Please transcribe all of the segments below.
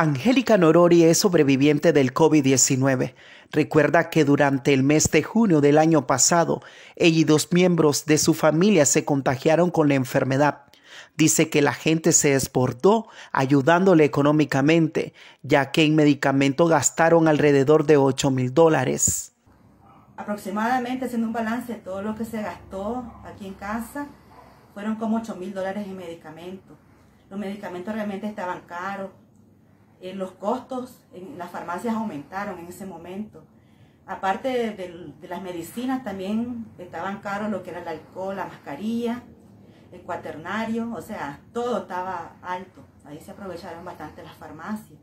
Angélica Norori es sobreviviente del COVID-19. Recuerda que durante el mes de junio del año pasado, ella y dos miembros de su familia se contagiaron con la enfermedad. Dice que la gente se desbordó ayudándole económicamente, ya que en medicamento gastaron alrededor de 8 mil dólares. Aproximadamente, haciendo un balance todo lo que se gastó aquí en casa, fueron como 8 mil dólares en medicamento. Los medicamentos realmente estaban caros, eh, los costos en las farmacias aumentaron en ese momento. Aparte de, las medicinas también estaban caros lo que era el alcohol, la mascarilla, el cuaternario, o sea, todo estaba alto. Ahí se aprovecharon bastante las farmacias.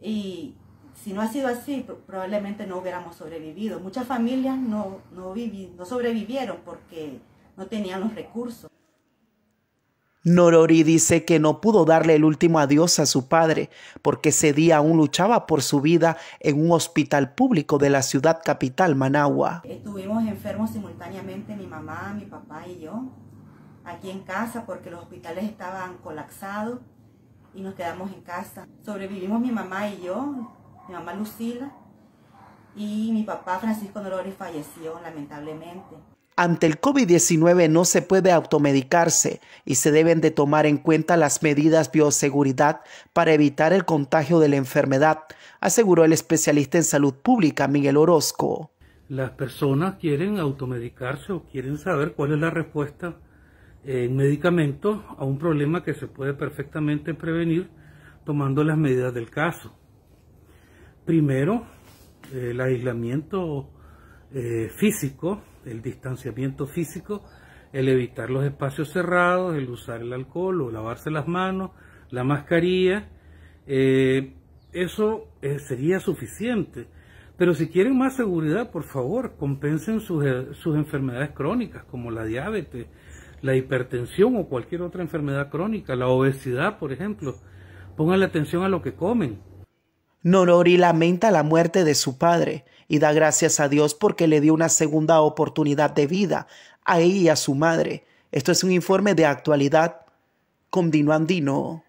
Y si no ha sido así, probablemente no hubiéramos sobrevivido. Muchas familias no, no sobrevivieron porque no tenían los recursos. Norori dice que no pudo darle el último adiós a su padre porque ese día aún luchaba por su vida en un hospital público de la ciudad capital, Managua. Estuvimos enfermos simultáneamente mi mamá, mi papá y yo aquí en casa porque los hospitales estaban colapsados y nos quedamos en casa. Sobrevivimos mi mamá y yo, mi mamá Lucila y mi papá Francisco Norori falleció lamentablemente. Ante el COVID-19 no se puede automedicarse y se deben de tomar en cuenta las medidas bioseguridad para evitar el contagio de la enfermedad, aseguró el especialista en salud pública Miguel Orozco. Las personas quieren automedicarse o quieren saber cuál es la respuesta eh, en medicamentos a un problema que se puede perfectamente prevenir tomando las medidas del caso. Primero, el aislamiento eh, físico, el distanciamiento físico, el evitar los espacios cerrados, el usar el alcohol o lavarse las manos, la mascarilla, eh, eso eh, sería suficiente. Pero si quieren más seguridad, por favor, compensen sus, sus enfermedades crónicas como la diabetes, la hipertensión o cualquier otra enfermedad crónica, la obesidad, por ejemplo. Pongan atención a lo que comen. Norori lamenta la muerte de su padre y da gracias a Dios porque le dio una segunda oportunidad de vida a ella y a su madre. Esto es un informe de actualidad con Dino Andino.